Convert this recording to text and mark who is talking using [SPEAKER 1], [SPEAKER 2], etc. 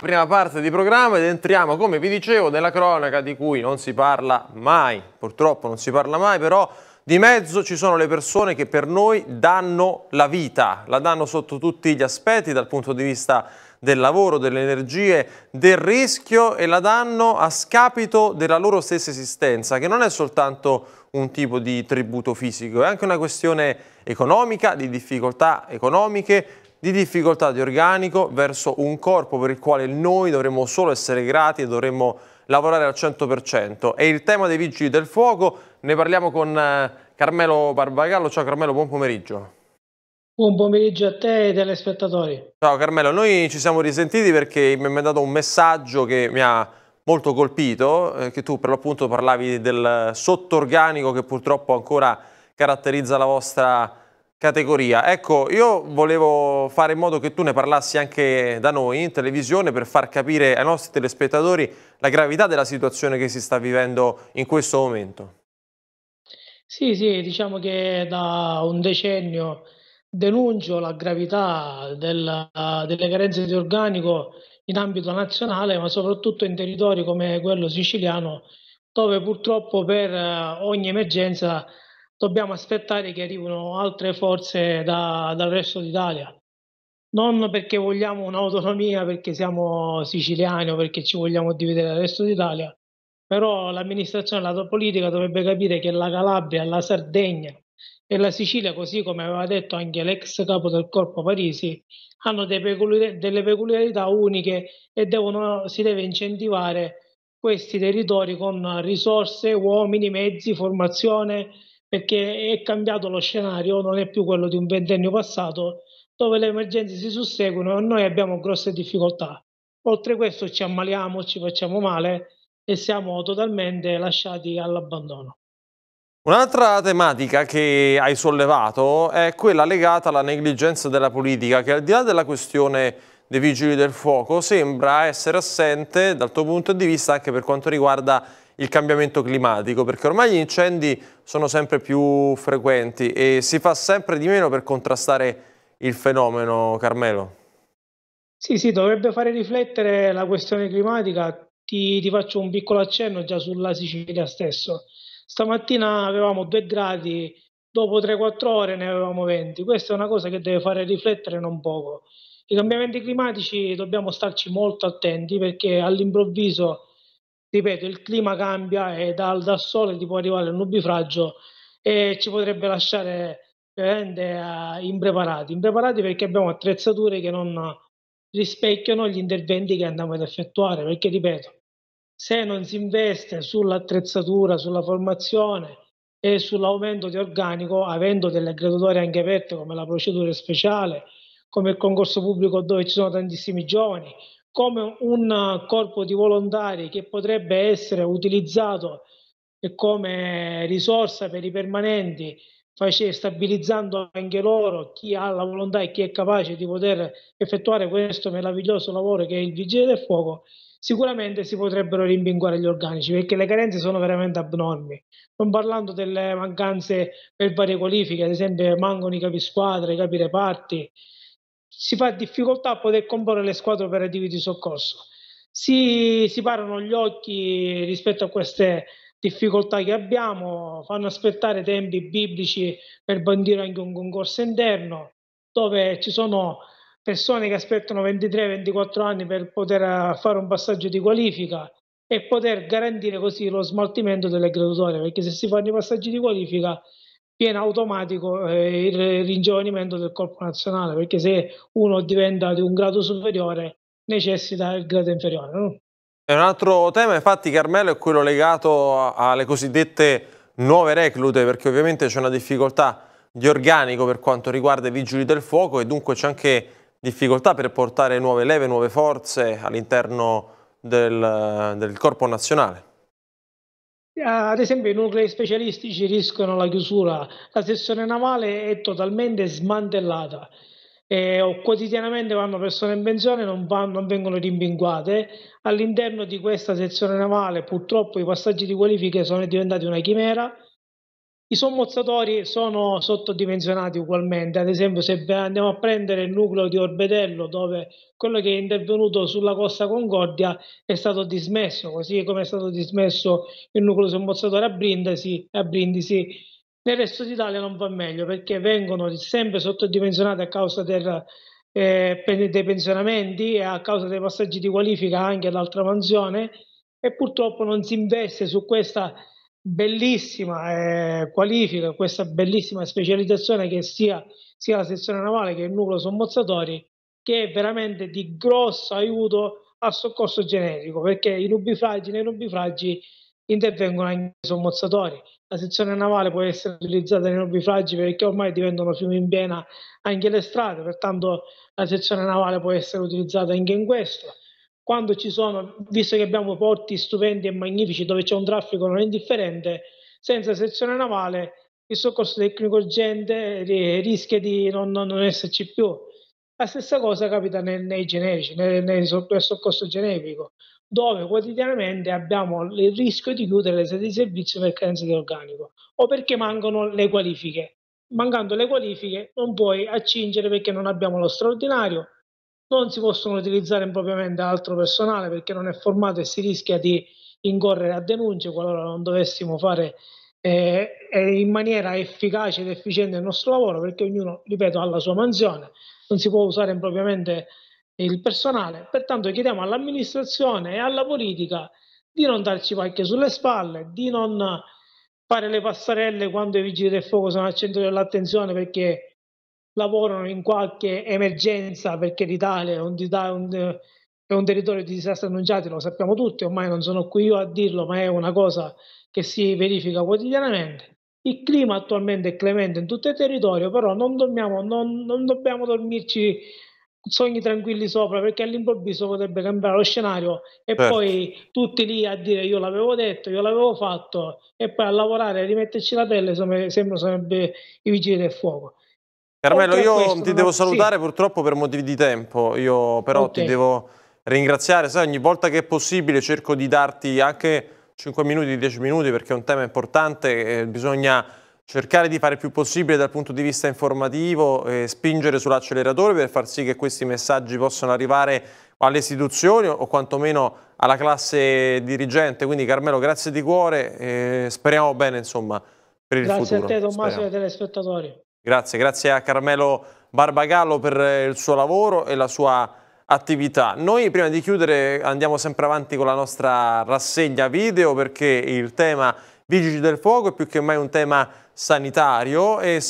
[SPEAKER 1] Prima parte di programma ed entriamo, come vi dicevo, nella cronaca di cui non si parla mai, purtroppo non si parla mai, però di mezzo ci sono le persone che per noi danno la vita, la danno sotto tutti gli aspetti dal punto di vista del lavoro, delle energie, del rischio e la danno a scapito della loro stessa esistenza, che non è soltanto un tipo di tributo fisico, è anche una questione economica, di difficoltà economiche, di difficoltà di organico verso un corpo per il quale noi dovremmo solo essere grati e dovremmo lavorare al 100%. E il tema dei vigili del fuoco ne parliamo con eh, Carmelo Barbagallo. Ciao Carmelo, buon pomeriggio.
[SPEAKER 2] Buon pomeriggio a te e ai telespettatori.
[SPEAKER 1] Ciao Carmelo, noi ci siamo risentiti perché mi hai mandato un messaggio che mi ha molto colpito, eh, che tu per l'appunto parlavi del sottorganico che purtroppo ancora caratterizza la vostra categoria. Ecco, io volevo fare in modo che tu ne parlassi anche da noi in televisione per far capire ai nostri telespettatori la gravità della situazione che si sta vivendo in questo momento.
[SPEAKER 2] Sì, sì, diciamo che da un decennio denuncio la gravità del, delle carenze di organico in ambito nazionale, ma soprattutto in territori come quello siciliano, dove purtroppo per eh, ogni emergenza dobbiamo aspettare che arrivino altre forze da, dal resto d'Italia. Non perché vogliamo un'autonomia, perché siamo siciliani o perché ci vogliamo dividere dal resto d'Italia, però l'amministrazione, la politica dovrebbe capire che la Calabria, la Sardegna e la Sicilia, così come aveva detto anche l'ex capo del corpo Parisi, hanno peculi delle peculiarità uniche e devono, si deve incentivare questi territori con risorse, uomini, mezzi, formazione, perché è cambiato lo scenario, non è più quello di un ventennio passato dove le emergenze si susseguono e noi abbiamo grosse difficoltà. Oltre a questo ci ammaliamo, ci facciamo male e siamo totalmente lasciati all'abbandono.
[SPEAKER 1] Un'altra tematica che hai sollevato è quella legata alla negligenza della politica, che al di là della questione dei Vigili del Fuoco sembra essere assente dal tuo punto di vista anche per quanto riguarda il cambiamento climatico, perché ormai gli incendi sono sempre più frequenti e si fa sempre di meno per contrastare il fenomeno, Carmelo.
[SPEAKER 2] Sì, sì, dovrebbe fare riflettere la questione climatica. Ti, ti faccio un piccolo accenno già sulla Sicilia stesso. Stamattina avevamo 2 gradi, dopo 3-4 ore ne avevamo 20. Questa è una cosa che deve fare riflettere non poco i cambiamenti climatici dobbiamo starci molto attenti perché all'improvviso, ripeto, il clima cambia e dal, dal sole ti può arrivare il nubifragio e ci potrebbe lasciare veramente eh, impreparati. Impreparati perché abbiamo attrezzature che non rispecchiano gli interventi che andiamo ad effettuare perché, ripeto, se non si investe sull'attrezzatura, sulla formazione e sull'aumento di organico, avendo delle graduatorie anche aperte come la procedura speciale, come il concorso pubblico dove ci sono tantissimi giovani, come un eh, corpo di volontari che potrebbe essere utilizzato come risorsa per i permanenti, stabilizzando anche loro chi ha la volontà e chi è capace di poter effettuare questo meraviglioso lavoro che è il vigile del fuoco, sicuramente si potrebbero rimpinguare gli organici perché le carenze sono veramente abnormi. Non parlando delle mancanze per varie qualifiche, ad esempio mancano i capi capisquadre, i capi reparti, si fa difficoltà a poter comporre le squadre operative di soccorso. Si, si parano gli occhi rispetto a queste difficoltà che abbiamo, fanno aspettare tempi biblici per bandire anche un concorso interno dove ci sono persone che aspettano 23-24 anni per poter eh, fare un passaggio di qualifica e poter garantire così lo smaltimento delle graduatorie, perché se si fanno i passaggi di qualifica viene automatico eh, il ringiovanimento del corpo nazionale, perché se uno diventa di un grado superiore necessita il grado inferiore. No?
[SPEAKER 1] È un altro tema, infatti, Carmelo, è quello legato alle cosiddette nuove reclute, perché ovviamente c'è una difficoltà di organico per quanto riguarda i vigili del fuoco e dunque c'è anche difficoltà per portare nuove leve, nuove forze all'interno del, del corpo nazionale.
[SPEAKER 2] Eh, ad esempio, i nuclei specialistici rischiano la chiusura. La sezione navale è totalmente smantellata. Eh, quotidianamente vanno persone in pensione, non, non vengono rimpinguate. All'interno di questa sezione navale, purtroppo, i passaggi di qualifica sono diventati una chimera i sommozzatori sono sottodimensionati ugualmente, ad esempio se andiamo a prendere il nucleo di Orbedello dove quello che è intervenuto sulla Costa Concordia è stato dismesso, così come è stato dismesso il nucleo sommozzatore a Brindisi, a Brindisi. nel resto d'Italia non va meglio perché vengono sempre sottodimensionati a causa del, eh, dei pensionamenti e a causa dei passaggi di qualifica anche all'altra mansione e purtroppo non si investe su questa bellissima eh, qualifica, questa bellissima specializzazione che sia, sia la sezione navale che il nucleo sommozzatori, che è veramente di grosso aiuto al soccorso generico, perché i nubifragi, nei nubifragi intervengono anche i sommozzatori. La sezione navale può essere utilizzata nei nubifragi perché ormai diventano fiumi in piena anche le strade, pertanto la sezione navale può essere utilizzata anche in questo quando ci sono, visto che abbiamo porti stupendi e magnifici dove c'è un traffico non indifferente, senza sezione navale il soccorso tecnico urgente rischia di non, non esserci più. La stessa cosa capita nei, nei generici, nel, nel, soccorso generico, dove quotidianamente abbiamo il rischio di chiudere le sedi di servizio per carenza di organico o perché mancano le qualifiche. Mancando le qualifiche non puoi accingere perché non abbiamo lo straordinario, non si possono utilizzare impropriamente altro personale perché non è formato e si rischia di incorrere a denunce qualora non dovessimo fare eh, in maniera efficace ed efficiente il nostro lavoro perché ognuno, ripeto, ha la sua mansione, non si può usare impropriamente il personale, pertanto chiediamo all'amministrazione e alla politica di non darci qualche sulle spalle, di non fare le passarelle quando i vigili del fuoco sono al centro dell'attenzione perché lavorano in qualche emergenza perché l'Italia è un, un, è un territorio di disastri annunciati, lo sappiamo tutti, ormai non sono qui io a dirlo, ma è una cosa che si verifica quotidianamente. Il clima attualmente è clemente in tutto il territorio, però non dobbiamo, non, non dobbiamo dormirci sogni tranquilli sopra perché all'improvviso potrebbe cambiare lo scenario e certo. poi tutti lì a dire io l'avevo detto, io l'avevo fatto e poi a lavorare, a rimetterci la pelle sembra sarebbe i vigili del fuoco.
[SPEAKER 1] Carmelo, io ti devo salutare sì. purtroppo per motivi di tempo, io però okay. ti devo ringraziare, sai, ogni volta che è possibile cerco di darti anche 5 minuti, 10 minuti perché è un tema importante, eh, bisogna cercare di fare il più possibile dal punto di vista informativo, eh, spingere sull'acceleratore per far sì che questi messaggi possano arrivare alle istituzioni o quantomeno alla classe dirigente, quindi Carmelo grazie di cuore, eh, speriamo bene insomma per il grazie futuro. Grazie a te Tommaso speriamo. e ai
[SPEAKER 2] telespettatori.
[SPEAKER 1] Grazie, grazie a Carmelo Barbagallo per eh, il suo lavoro e la sua attività. Noi prima di chiudere andiamo sempre avanti con la nostra rassegna video perché il tema Vigili del Fuoco è più che mai un tema sanitario e